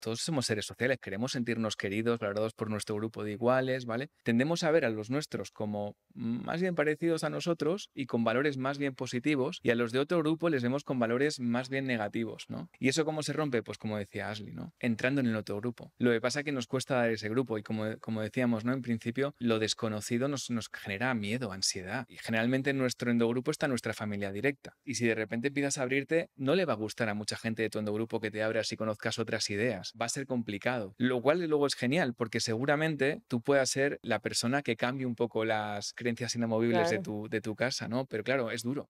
Todos somos seres sociales, queremos sentirnos queridos, valorados por nuestro grupo de iguales, ¿vale? Tendemos a ver a los nuestros como más bien parecidos a nosotros y con valores más bien positivos, y a los de otro grupo les vemos con valores más bien negativos, ¿no? ¿Y eso cómo se rompe? Pues como decía Ashley, ¿no? Entrando en el otro grupo. Lo que pasa es que nos cuesta dar ese grupo y como, como decíamos, ¿no? En principio, lo desconocido nos, nos genera miedo, ansiedad. Y generalmente en nuestro endogrupo está nuestra familia directa. Y si de repente empiezas a abrirte, no le va a gustar a mucha gente de tu endogrupo que te abras y conozcas otras ideas va a ser complicado. Lo cual luego es genial, porque seguramente tú puedas ser la persona que cambie un poco las creencias inamovibles de, tu, de tu casa, ¿no? Pero claro, es duro.